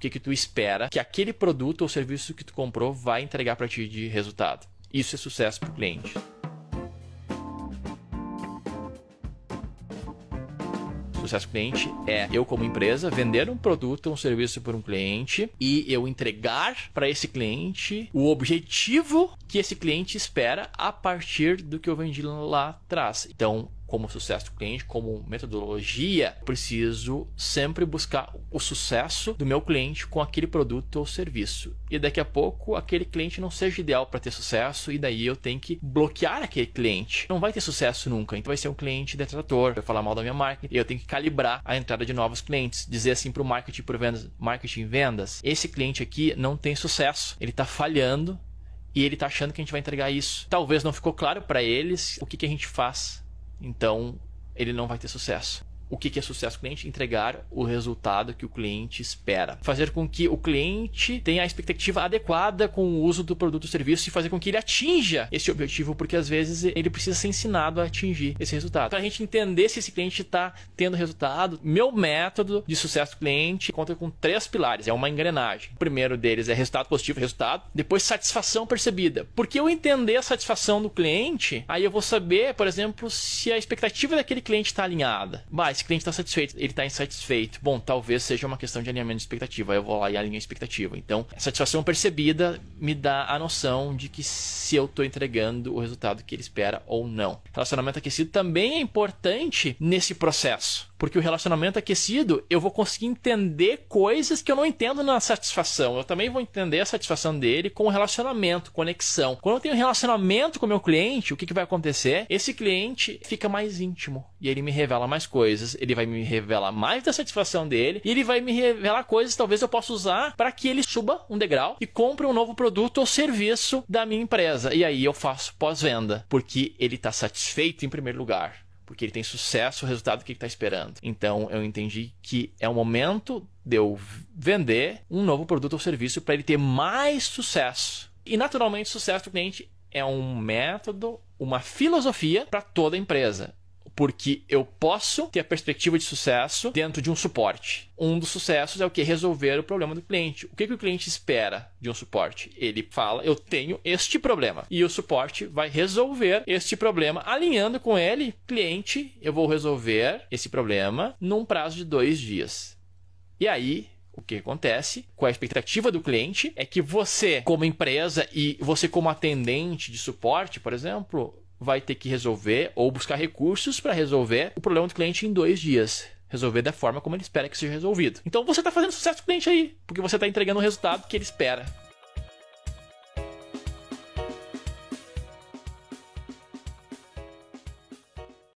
o que, que tu espera que aquele produto ou serviço que tu comprou vai entregar para ti de resultado. Isso é sucesso para o cliente. Sucesso para o cliente é eu, como empresa, vender um produto ou um serviço para um cliente e eu entregar para esse cliente o objetivo que esse cliente espera a partir do que eu vendi lá atrás. Então, como sucesso do cliente, como metodologia, preciso sempre buscar o sucesso do meu cliente com aquele produto ou serviço. E daqui a pouco aquele cliente não seja ideal para ter sucesso e daí eu tenho que bloquear aquele cliente. Não vai ter sucesso nunca, então vai ser um cliente detrator, vai falar mal da minha marca e eu tenho que calibrar a entrada de novos clientes, dizer assim para o marketing por vendas, marketing vendas, esse cliente aqui não tem sucesso, ele está falhando e ele está achando que a gente vai entregar isso. Talvez não ficou claro para eles o que, que a gente faz então, ele não vai ter sucesso o que é sucesso cliente? Entregar o resultado que o cliente espera. Fazer com que o cliente tenha a expectativa adequada com o uso do produto ou serviço e fazer com que ele atinja esse objetivo, porque às vezes ele precisa ser ensinado a atingir esse resultado. Para a gente entender se esse cliente está tendo resultado, meu método de sucesso cliente conta com três pilares, é uma engrenagem. O primeiro deles é resultado positivo, resultado, depois satisfação percebida. Porque eu entender a satisfação do cliente, aí eu vou saber, por exemplo, se a expectativa daquele cliente está alinhada. Mas esse cliente está satisfeito, ele está insatisfeito. Bom, talvez seja uma questão de alinhamento de expectativa. Aí eu vou lá e alinho a expectativa. Então, a satisfação percebida me dá a noção de que se eu estou entregando o resultado que ele espera ou não. Relacionamento aquecido também é importante nesse processo. Porque o relacionamento é aquecido, eu vou conseguir entender coisas que eu não entendo na satisfação. Eu também vou entender a satisfação dele com o relacionamento, conexão. Quando eu tenho relacionamento com o meu cliente, o que, que vai acontecer? Esse cliente fica mais íntimo e ele me revela mais coisas, ele vai me revelar mais da satisfação dele e ele vai me revelar coisas que talvez eu possa usar para que ele suba um degrau e compre um novo produto ou serviço da minha empresa. E aí eu faço pós-venda, porque ele está satisfeito em primeiro lugar porque ele tem sucesso, o resultado que ele está esperando. Então eu entendi que é o momento de eu vender um novo produto ou serviço para ele ter mais sucesso. E naturalmente, sucesso do cliente é um método, uma filosofia para toda empresa porque eu posso ter a perspectiva de sucesso dentro de um suporte. Um dos sucessos é o que resolver o problema do cliente. O que, que o cliente espera de um suporte? Ele fala: eu tenho este problema e o suporte vai resolver este problema alinhando com ele, cliente, eu vou resolver esse problema num prazo de dois dias. E aí o que acontece com a expectativa do cliente é que você, como empresa e você, como atendente de suporte, por exemplo, vai ter que resolver ou buscar recursos para resolver o problema do cliente em dois dias. Resolver da forma como ele espera que seja resolvido. Então você está fazendo sucesso com o cliente aí, porque você está entregando o resultado que ele espera.